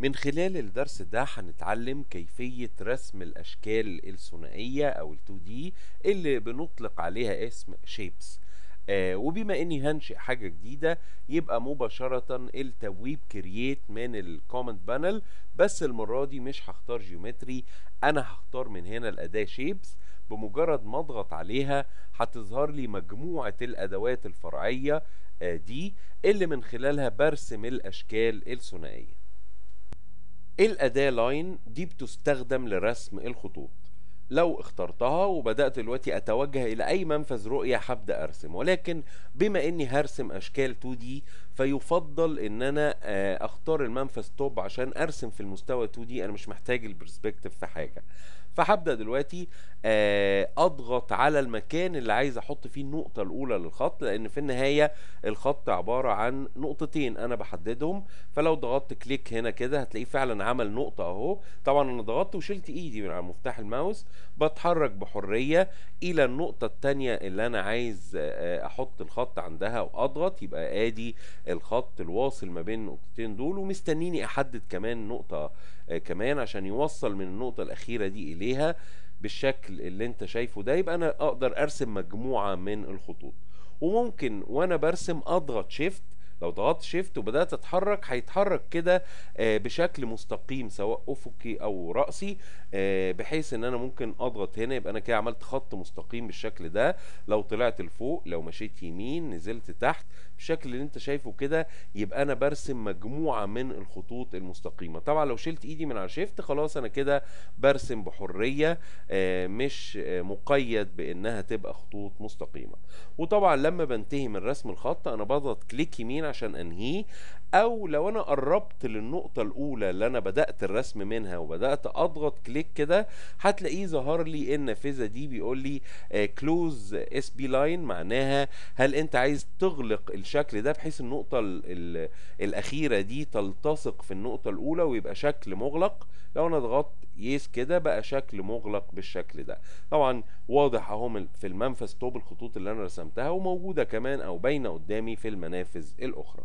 من خلال الدرس ده هنتعلم كيفية رسم الأشكال الثنائية أو ال 2 d اللي بنطلق عليها اسم شيبس آه وبما اني هنشئ حاجه جديده يبقى مباشره التبويب كرييت من الكومنت بانل بس المره دي مش هختار جيومتري انا هختار من هنا الاداه شيبس بمجرد ما اضغط عليها هتظهر لي مجموعه الادوات الفرعيه آه دي اللي من خلالها برسم الاشكال الثنائيه إيه الأداة لاين دي بتستخدم لرسم الخطوط لو اخترتها وبدأت دلوقتي أتوجه إلى أي منفذ رؤية هبدأ أرسم ولكن بما إني هرسم أشكال 2D فيفضل إن أنا آه، أختار المنفذ توب عشان أرسم في المستوى 2D أنا مش محتاج البرسبكتيف في حاجة فهبدا دلوقتي آه، اضغط على المكان اللي عايز احط فيه النقطه الاولى للخط لان في النهايه الخط عباره عن نقطتين انا بحددهم فلو ضغطت كليك هنا كده هتلاقيه فعلا عمل نقطه اهو طبعا انا ضغطت وشلت ايدي من على مفتاح الماوس بتحرك بحريه الى النقطه الثانيه اللي انا عايز آه، آه، احط الخط عندها واضغط يبقى ادي الخط الواصل ما بين النقطتين دول ومستنيني احدد كمان نقطه آه، كمان عشان يوصل من النقطه الاخيره دي اليها بالشكل اللي انت شايفه ده يبقى انا اقدر ارسم مجموعه من الخطوط وممكن وانا برسم اضغط شيفت لو ضغطت شيفت وبدات اتحرك هيتحرك كده آه، بشكل مستقيم سواء افقي او راسي آه، بحيث ان انا ممكن اضغط هنا يبقى انا كده عملت خط مستقيم بالشكل ده لو طلعت لفوق لو مشيت يمين نزلت تحت الشكل اللي انت شايفه كده يبقى انا برسم مجموعه من الخطوط المستقيمه طبعا لو شلت ايدي من على شيفت خلاص انا كده برسم بحريه آه، مش مقيد بانها تبقى خطوط مستقيمه وطبعا لما بنتهي من رسم الخط انا بضغط كليك يمين عشان انهيه او لو انا قربت للنقطة الاولى اللي انا بدأت الرسم منها وبدأت اضغط كليك كده هتلاقيه ظهر لي النافذة دي بيقول لي كلوز اس بي لاين معناها هل انت عايز تغلق الشكل ده بحيث النقطة الـ الـ الاخيرة دي تلتصق في النقطة الاولى ويبقى شكل مغلق لو انا ضغطت يس كده بقى شكل مغلق بالشكل ده طبعا واضح اهو في المنفذ توب الخطوط اللي انا رسمتها وموجودة كمان او باينة قدامي في المنافذ الاخرى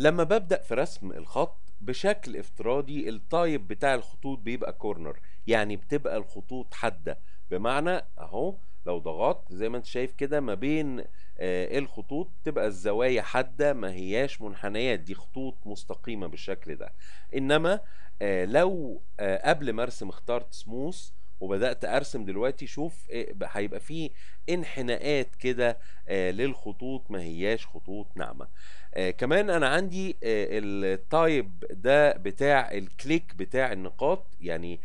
لما ببدأ في رسم الخط بشكل افتراضي التايب بتاع الخطوط بيبقى كورنر يعني بتبقى الخطوط حادة بمعنى اهو لو ضغطت زي ما انت شايف كده ما بين آه الخطوط تبقى الزوايا حادة ما هياش منحنيات دي خطوط مستقيمة بالشكل ده انما آه لو آه قبل ما ارسم اخترت سموث وبدات ارسم دلوقتي شوف آه، هيبقى فيه انحناءات كده آه، للخطوط ما هياش خطوط ناعمه آه، كمان انا عندي التايب ده بتاع الكليك بتاع النقاط يعني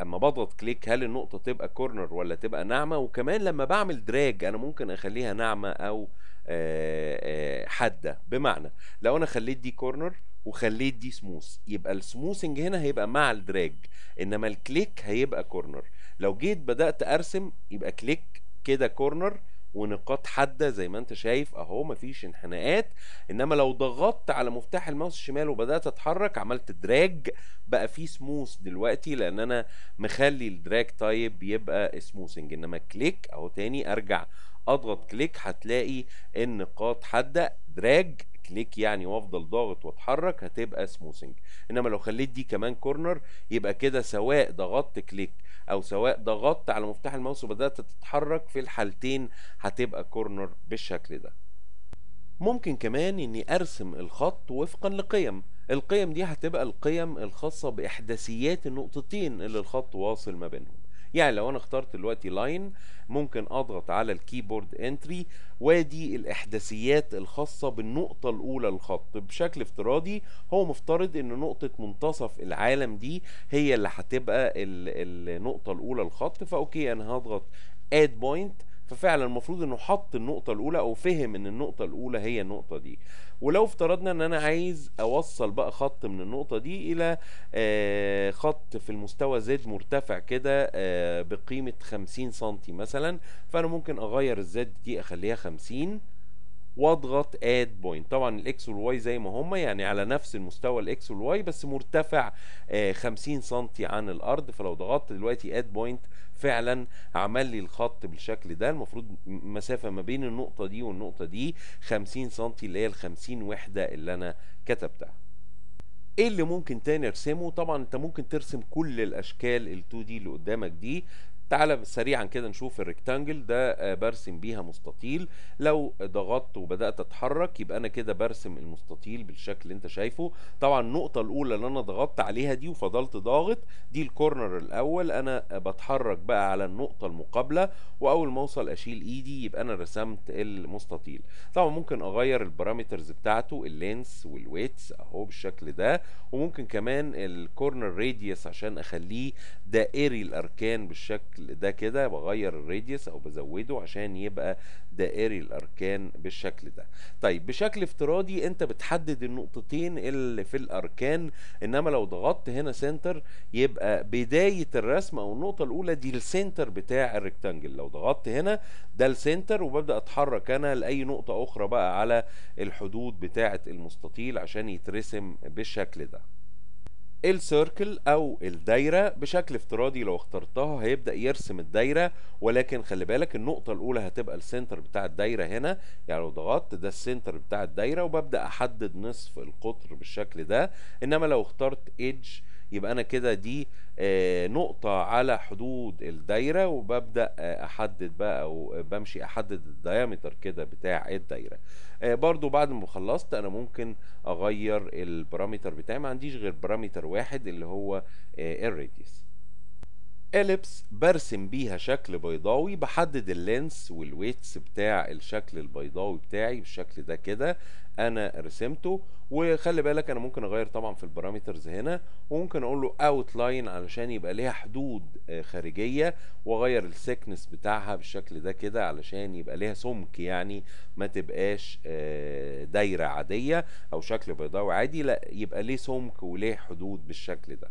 اما بضغط كليك هل النقطه تبقى كورنر ولا تبقى ناعمه وكمان لما بعمل دراج انا ممكن اخليها ناعمه او حاده بمعنى لو انا خليت دي كورنر وخليت دي سموث يبقى السموثنج هنا هيبقى مع الدراج انما الكليك هيبقى كورنر لو جيت بدات ارسم يبقى كليك كده كورنر ونقاط حاده زي ما انت شايف اهو مفيش انحناءات انما لو ضغطت على مفتاح الماوس الشمال وبدات اتحرك عملت دراج بقى في سموث دلوقتي لان انا مخلي الدراج تايب يبقى سموثنج انما كليك اهو تاني ارجع اضغط كليك هتلاقي النقاط حاده دراج كليك يعني وافضل ضاغط واتحرك هتبقى سموثنج انما لو خليت دي كمان كورنر يبقى كده سواء ضغطت كليك او سواء ضغطت على مفتاح الماوس وبدات تتحرك في الحالتين هتبقى كورنر بالشكل ده ممكن كمان اني ارسم الخط وفقا لقيم القيم دي هتبقى القيم الخاصه باحداثيات النقطتين اللي الخط واصل ما بينهم يعني لو انا اخترت دلوقتي لاين ممكن اضغط على الكيبورد انتري وادي الاحداثيات الخاصه بالنقطه الاولى للخط بشكل افتراضي هو مفترض ان نقطه منتصف العالم دي هي اللي هتبقى النقطه الاولى للخط فاوكي انا هضغط اد بوينت ففعلا المفروض انه حط النقطه الاولى او فهم ان النقطه الاولى هي النقطه دي ولو افترضنا ان انا عايز اوصل بقى خط من النقطه دي الى آه، خط في المستوى زد مرتفع كده آه، بقيمه 50 سم مثلا فانا ممكن اغير الزد دي اخليها 50 واضغط اد بوينت طبعا الاكس والواي زي ما هما يعني على نفس المستوى الاكس والواي بس مرتفع 50 آه، سم عن الارض فلو ضغطت دلوقتي اد بوينت فعلا عمل لي الخط بالشكل ده المفروض مسافه ما بين النقطه دي والنقطه دي 50 سم اللي هي ال 50 وحده اللي انا كتبتها ايه اللي ممكن تاني ارسمه طبعا انت ممكن ترسم كل الاشكال ال2 دي اللي قدامك دي تعالى سريعا كده نشوف الريكتانجل ده آه، برسم بيها مستطيل لو ضغطت وبدات اتحرك يبقى انا كده برسم المستطيل بالشكل اللي انت شايفه طبعا النقطه الاولى اللي انا ضغطت عليها دي وفضلت ضاغط دي الكورنر الاول انا بتحرك بقى على النقطه المقابله واول ما اوصل اشيل ايدي يبقى انا رسمت المستطيل طبعا ممكن اغير البارامترز بتاعته اللينس والويتس اهو بالشكل ده وممكن كمان الكورنر راديوس عشان اخليه دائري الاركان بالشكل بالشكل ده كده بغير الراديوس او بزوده عشان يبقى دائري الاركان بالشكل ده طيب بشكل افتراضي انت بتحدد النقطتين اللي في الاركان انما لو ضغطت هنا سنتر يبقى بدايه الرسم او النقطه الاولى دي السنتر بتاع الريكتانجل لو ضغطت هنا ده السنتر وببدا اتحرك انا لاي نقطه اخرى بقى على الحدود بتاعه المستطيل عشان يترسم بالشكل ده السيركل او الدايره بشكل افتراضي لو اخترتها هيبدا يرسم الدايره ولكن خلي بالك النقطه الاولى هتبقى السنتر بتاع الدايره هنا يعني لو ضغطت ده السنتر بتاع الدايره وببدا احدد نصف القطر بالشكل ده انما لو اخترت ايدج يبقى انا كده دي آه، نقطة على حدود الدايرة وببدأ آه، احدد بقى او بمشي احدد الديامتر كده بتاع الدايرة آه، برضو بعد ما خلصت انا ممكن اغير البارامتر بتاعي ما عنديش غير بارامتر واحد اللي هو الراديوس اليبس برسم بيها شكل بيضاوي بحدد اللينس والويتس بتاع الشكل البيضاوي بتاعي بالشكل ده كده انا رسمته وخلي بالك انا ممكن اغير طبعا في البارامترز هنا وممكن اقول له اوت لاين علشان يبقى ليها حدود آه، خارجيه واغير السكنس بتاعها بالشكل ده كده علشان يبقى ليها سمك يعني ما تبقاش آه، دايره عاديه او شكل بيضاوي عادي لا يبقى ليه سمك وليه حدود بالشكل ده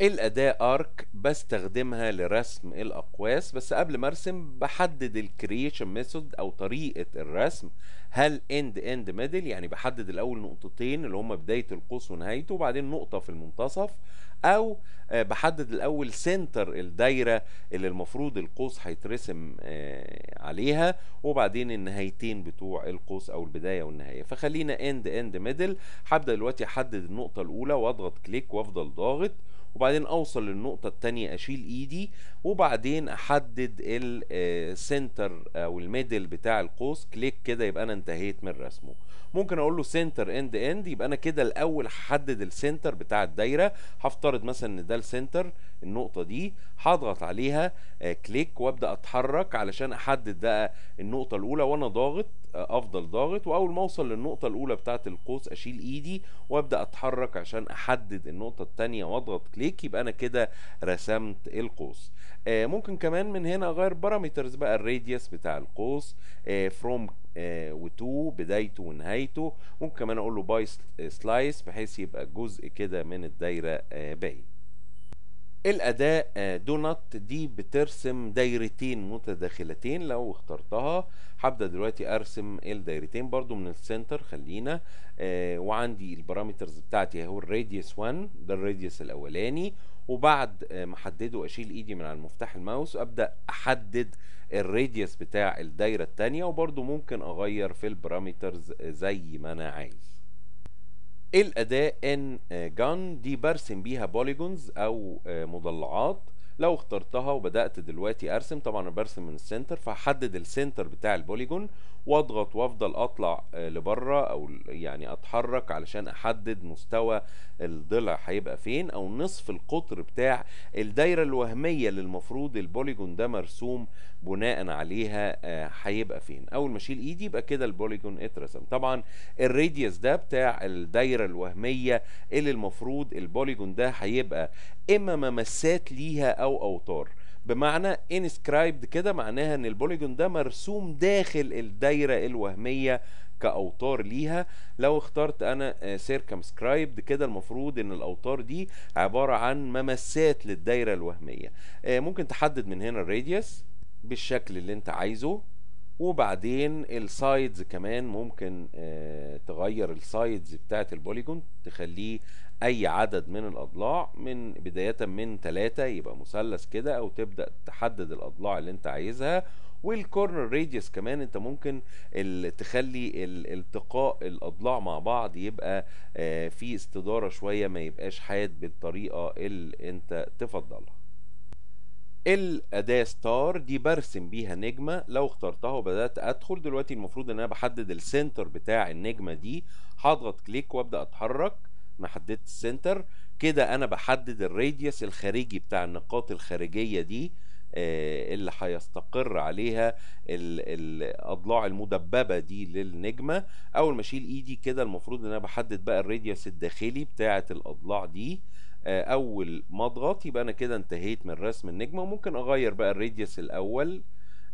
الأداة أرك بستخدمها لرسم الأقواس بس قبل ما أرسم بحدد الكرييشن ميثود أو طريقة الرسم هل إند إند ميدل يعني بحدد الأول نقطتين اللي هما بداية القوس ونهايته وبعدين نقطة في المنتصف أو آه، بحدد الأول سنتر الدايرة اللي المفروض القوس هيترسم آه، عليها وبعدين النهايتين بتوع القوس أو البداية والنهاية فخلينا إند إند ميدل هبدأ دلوقتي أحدد النقطة الأولى وأضغط كليك وأفضل ضاغط وبعدين اوصل للنقطه الثانيه اشيل ايدي وبعدين احدد السنتر آه، آه، او الميدل بتاع القوس كليك كده يبقى انا انتهيت من رسمه ممكن اقول له سنتر اند اند يبقى انا كده الاول هحدد السنتر بتاع الدايره هفترض مثلا ان ده السنتر النقطة دي هضغط عليها آه، كليك وابدأ اتحرك علشان احدد بقى النقطة الاولى وانا ضاغط آه، افضل ضاغط واول ما اوصل للنقطة الاولى بتاعة القوس اشيل ايدي وابدأ اتحرك عشان احدد النقطة التانية واضغط كليك يبقى انا كده رسمت القوس آه، ممكن كمان من هنا اغير بارامترز بقى الراديوس بتاع القوس فروم وتو بدايته ونهايته ممكن كمان اقول له باي سلايس بحيث يبقى جزء كده من الدايره باين الاداء آه، دونت دي بترسم دايرتين متداخلتين لو اخترتها هبدأ دلوقتي أرسم الدايرتين برضو من السنتر خلينا آه، وعندي البارامترز بتاعتي اهو الراديوس 1 ده الراديوس الأولاني وبعد آه، ما احدده اشيل ايدي من على المفتاح الماوس ابدا احدد الراديوس بتاع الدايره الثانيه وبرده ممكن اغير في البارامترز زي ما انا عايز الأداة ان آه، جان دي برسم بيها بوليجونز أو آه، مضلعات لو اخترتها وبدأت دلوقتي أرسم طبعا أنا برسم من السنتر فهحدد السنتر بتاع البوليجون واضغط وافضل اطلع آه، لبره او يعني اتحرك علشان احدد مستوى الضلع هيبقى فين او نصف القطر بتاع الدايره الوهميه اللي المفروض البوليجون ده مرسوم بناء عليها آه، هيبقى فين اول ما اشيل ايدي يبقى كده البوليجون اترسم طبعا الراديوس ده بتاع الدايره الوهميه اللي المفروض البوليجون ده هيبقى اما ممسات ليها او اوتار بمعنى انسكرايبد كده معناها ان البوليجون ده مرسوم داخل الدايره الوهميه كاوتار ليها لو اخترت انا سيركمسكرايبد آه، كده المفروض ان الاوتار دي عباره عن ممسات للدايره الوهميه آه، ممكن تحدد من هنا الراديوس بالشكل اللي انت عايزه وبعدين السايدز كمان ممكن آه، تغير السايدز بتاعت البوليجون تخليه اي عدد من الاضلاع من بدايه من ثلاثة يبقى مثلث كده او تبدا تحدد الاضلاع اللي انت عايزها والكورنر راديوس كمان انت ممكن تخلي التقاء الاضلاع مع بعض يبقى آه، في استداره شويه ما يبقاش حاد بالطريقه اللي انت تفضلها الأداة ستار دي برسم بيها نجمة لو اخترتها وبدأت أدخل دلوقتي المفروض إن أنا بحدد السنتر بتاع النجمة دي هضغط كليك وأبدأ أتحرك ما حددت السنتر كده انا بحدد الراديوس الخارجي بتاع النقاط الخارجيه دي آه، اللي هيستقر عليها الاضلاع المدببه دي للنجمه اول ما اشيل ايدي كده المفروض ان انا بحدد بقى الراديوس الداخلي بتاعه الاضلاع دي آه، اول ما اضغط يبقى انا كده انتهيت من رسم النجمه وممكن اغير بقى الراديوس الاول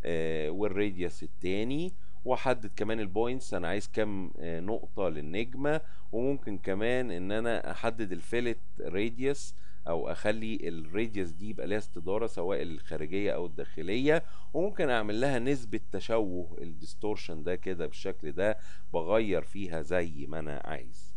آه، والراديوس الثاني واحدد كمان البوينتس انا عايز كام آه، نقطه للنجمه وممكن كمان ان انا احدد الفيلت راديوس او اخلي الراديوس دي يبقى ليها استداره سواء الخارجيه او الداخليه وممكن اعمل لها نسبه تشوه الديستورشن ده كده بالشكل ده بغير فيها زي ما انا عايز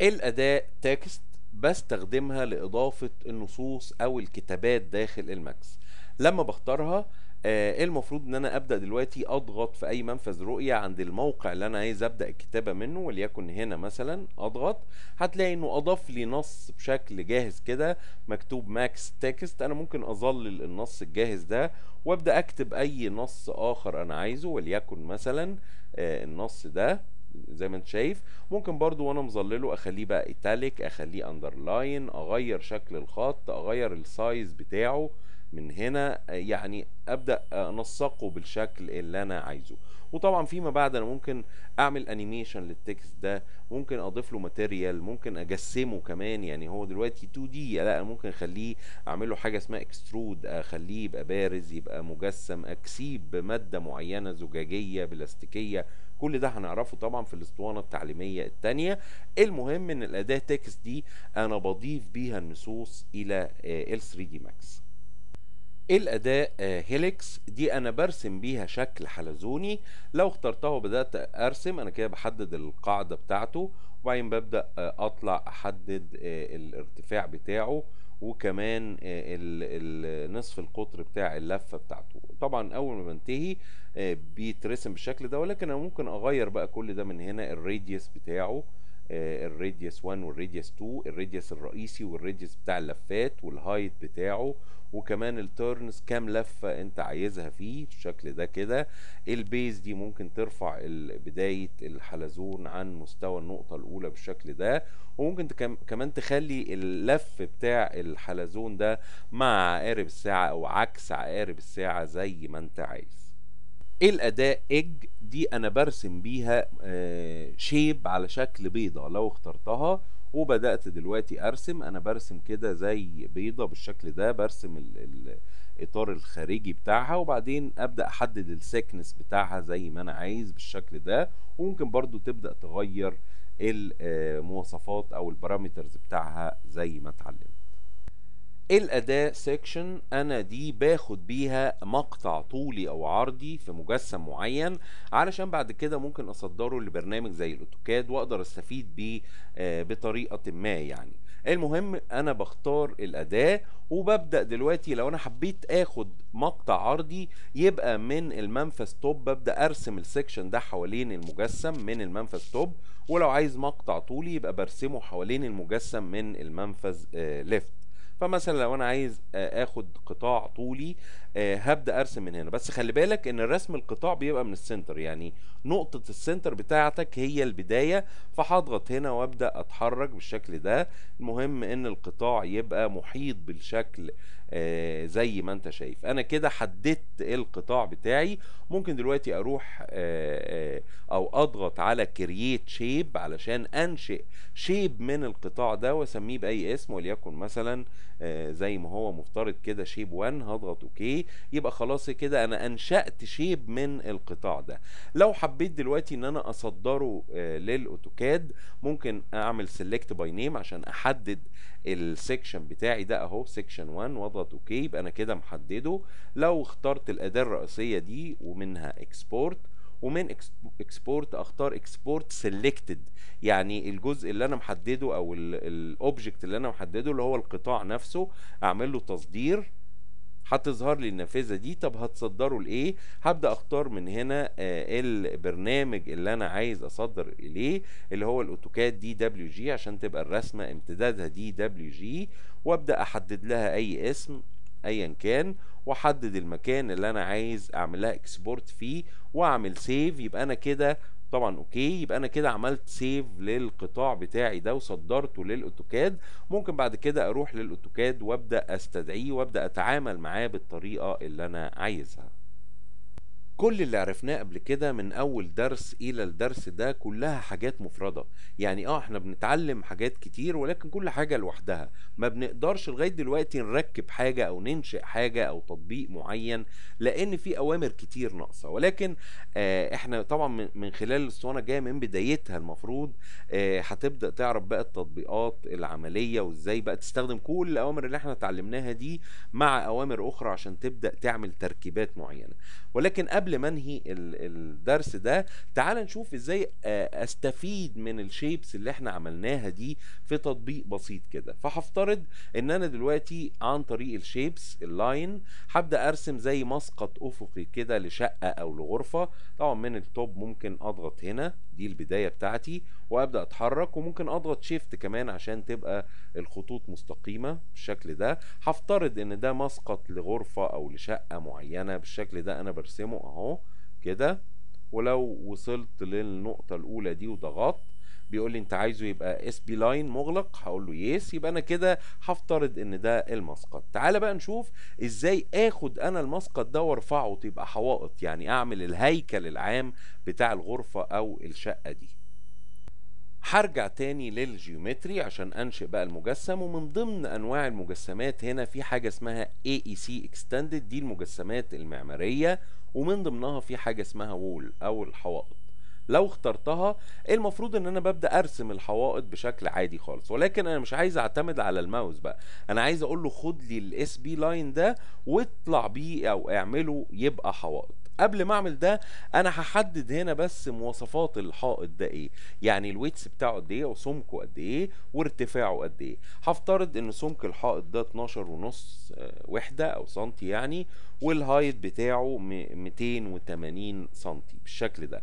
الاداة تكست بستخدمها لإضافة النصوص أو الكتابات داخل الماكس لما بختارها آه، ايه المفروض ان انا ابدا دلوقتي اضغط في اي منفذ رؤيه عند الموقع اللي انا عايز ابدا الكتابه منه وليكن هنا مثلا اضغط هتلاقي انه اضاف لي نص بشكل جاهز كده مكتوب ماكس تكست انا ممكن اظلل النص الجاهز ده وابدا اكتب اي نص اخر انا عايزه وليكن مثلا آه النص ده زي ما انت شايف ممكن برضو وانا مظلله اخليه بقى ايتاليك اخليه اندرلاين اغير شكل الخط اغير السايز بتاعه من هنا آه، يعني ابدا انسقه بالشكل اللي انا عايزه وطبعا فيما بعد انا ممكن اعمل انيميشن للتكست ده ممكن اضيف له ماتيريال ممكن اجسمه كمان يعني هو دلوقتي 2 دي لا انا ممكن اخليه اعمل له حاجه اسمها اكسترود اخليه يبقى بارز يبقى مجسم اكسيب بماده معينه زجاجيه بلاستيكيه كل ده هنعرفه طبعا في الاسطوانه التعليميه الثانيه المهم ان الاداه تكست دي انا بضيف بيها النصوص الى ال 3 دي ماكس الأداة آه، هيليكس دي أنا برسم بيها شكل حلزوني لو اخترتها وبدأت أرسم أنا كده بحدد القاعدة بتاعته وبعدين ببدأ آه، أطلع أحدد آه، الارتفاع بتاعه وكمان نصف القطر بتاع اللفة بتاعته طبعا أول ما بنتهي بيترسم بالشكل ده ولكن أنا ممكن أغير بقى كل ده من هنا الراديوس بتاعه آه، الراديوس 1 والراديوس 2 الراديوس الرئيسي والراديوس بتاع اللفات والهايت بتاعه وكمان التيرنز كام لفه انت عايزها فيه بالشكل ده كده البيز دي ممكن ترفع بدايه الحلزون عن مستوى النقطه الاولى بالشكل ده وممكن كمان تخلي اللف بتاع الحلزون ده مع عقارب الساعه او عكس عقارب الساعه زي ما انت عايز إيه الاداة اج دي انا برسم بيها شيب آه، على شكل بيضة لو اخترتها وبدأت دلوقتي ارسم انا برسم كده زي بيضة بالشكل ده برسم الاطار الخارجي بتاعها وبعدين ابدأ احدد السكنس بتاعها زي ما انا عايز بالشكل ده وممكن برضو تبدأ تغير المواصفات آه، او البارامترز بتاعها زي ما اتعلمت الأداة سيكشن أنا دي باخد بيها مقطع طولي أو عرضي في مجسم معين علشان بعد كده ممكن أصدره لبرنامج زي الأوتوكاد وأقدر أستفيد بيه آه، بطريقة ما يعني المهم أنا بختار الأداة وببدأ دلوقتي لو أنا حبيت آخد مقطع عرضي يبقى من المنفذ توب ببدأ أرسم السيكشن ده حوالين المجسم من المنفذ توب ولو عايز مقطع طولي يبقى برسمه حوالين المجسم من المنفذ ليفت آه، فمثلا لو انا عايز آه، اخد قطاع طولي آه، هبدا ارسم من هنا بس خلي بالك ان رسم القطاع بيبقى من السنتر يعني نقطه السنتر بتاعتك هي البدايه فهضغط هنا وابدا اتحرك بالشكل ده المهم ان القطاع يبقى محيط بالشكل آه، زي ما انت شايف انا كده حددت القطاع بتاعي ممكن دلوقتي اروح آه، آه، او اضغط على كرييت شيب علشان انشئ شيب من القطاع ده واسميه باي اسم وليكن مثلا زي ما هو مفترض كده شيب 1 هضغط اوكي يبقى خلاص كده انا انشات شيب من القطاع ده لو حبيت دلوقتي ان انا اصدره للاوتوكاد ممكن اعمل سيلكت باي نيم عشان احدد السكشن بتاعي ده اهو سكشن 1 واضغط اوكي يبقى انا كده محدده لو اخترت الاداه الرئيسيه دي ومنها اكسبورت ومن اكسبورت اختار اكسبورت سيلكتد يعني الجزء اللي انا محدده او الاوبجكت اللي انا محدده اللي هو القطاع نفسه اعمل له تصدير هتظهر لي النافذه دي طب هتصدره لايه هبدا اختار من هنا آه، البرنامج اللي انا عايز اصدر اليه اللي هو الاوتوكاد دي دبليو جي عشان تبقى الرسمه امتدادها دي دبليو جي وابدا احدد لها اي اسم ايا كان واحدد المكان اللي انا عايز اعملها اكسبورت فيه واعمل سيف يبقى انا كده طبعا اوكي يبقى انا كده عملت سيف للقطاع بتاعي ده وصدرته للاوتوكاد ممكن بعد كده اروح للاوتوكاد وابدا استدعيه وابدا اتعامل معاه بالطريقه اللي انا عايزها كل اللي عرفناه قبل كده من اول درس الى الدرس ده كلها حاجات مفردة يعني اه احنا بنتعلم حاجات كتير ولكن كل حاجة لوحدها ما بنقدرش لغاية دلوقتي نركب حاجة او ننشئ حاجة او تطبيق معين لان في اوامر كتير ناقصة ولكن آه احنا طبعا من خلال الاسطوانة جاية من بدايتها المفروض آه هتبدأ تعرف بقى التطبيقات العملية وازاي بقى تستخدم كل الاوامر اللي احنا اتعلمناها دي مع اوامر اخرى عشان تبدأ تعمل تركيبات معينة ولكن قبل قبل ما انهي الدرس ده تعال نشوف ازاي آه، استفيد من الشيبس اللي احنا عملناها دي في تطبيق بسيط كده فهفترض ان انا دلوقتي عن طريق الشيبس اللاين هبدا ارسم زي مسقط افقي كده لشقه او لغرفه طبعا من التوب ممكن اضغط هنا دي البدايه بتاعتي وابدا اتحرك وممكن اضغط شيفت كمان عشان تبقى الخطوط مستقيمه بالشكل ده هفترض ان ده مسقط لغرفه او لشقه معينه بالشكل ده انا برسمه اهو اهو كده ولو وصلت للنقطة الأولى دي وضغطت بيقول لي أنت عايزه يبقى اس بي لاين مغلق هقول له يس يبقى أنا كده هفترض إن ده المسقط تعالى بقى نشوف إزاي آخد أنا المسقط ده وأرفعه تبقى حوائط يعني أعمل الهيكل العام بتاع الغرفة أو الشقة دي هرجع تاني للجيومتري عشان انشئ بقى المجسم ومن ضمن انواع المجسمات هنا في حاجه اسمها AEC Extended دي المجسمات المعماريه ومن ضمنها في حاجه اسمها وول او الحوائط لو اخترتها المفروض ان انا ببدا ارسم الحوائط بشكل عادي خالص ولكن انا مش عايز اعتمد على الماوس بقى انا عايز اقول له خد لي الاس بي لاين ده واطلع بيه او اعمله يبقى حوائط قبل ما اعمل ده انا هحدد هنا بس مواصفات الحائط ده ايه يعني الويتس بتاعه قد ايه وسمكه قد ايه وارتفاعه قد ايه هفترض ان سمك الحائط ده 12 ونص آه، وحده او سنتي يعني والهايت بتاعه 280 سنتي بالشكل ده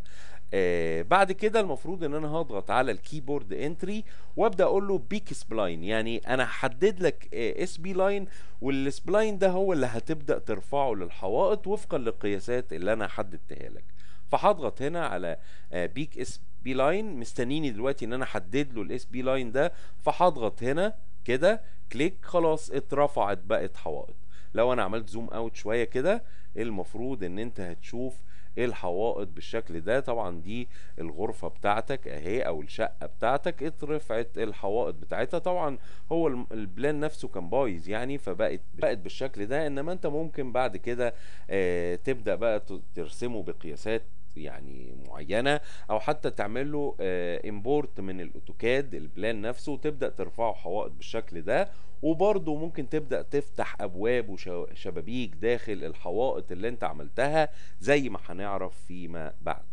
آه بعد كده المفروض ان انا هضغط على الكيبورد انتري وابدا اقول له بيك سبلاين يعني انا هحدد لك آه اس بي لاين والسبلاين ده هو اللي هتبدا ترفعه للحوائط وفقا للقياسات اللي انا حددتها لك فهضغط هنا على آه بيك اس بي لاين مستنيني دلوقتي ان انا احدد له الاس بي لاين ده فهضغط هنا كده كليك خلاص اترفعت بقت حوائط لو انا عملت زوم اوت شويه كده المفروض ان انت هتشوف الحوائط بالشكل ده طبعا دي الغرفه بتاعتك اهي او الشقه بتاعتك اترفعت الحوائط بتاعتها طبعا هو البلان نفسه كان بايظ يعني فبقت بقت بالشكل ده انما انت ممكن بعد كده آه، تبدا بقى ترسمه بقياسات يعني معينه او حتى تعمل له امبورت آه، من الاوتوكاد البلان نفسه وتبدا ترفعه حوائط بالشكل ده وبرضه ممكن تبدا تفتح ابواب وشبابيك داخل الحوائط اللي انت عملتها زي ما هنعرف فيما بعد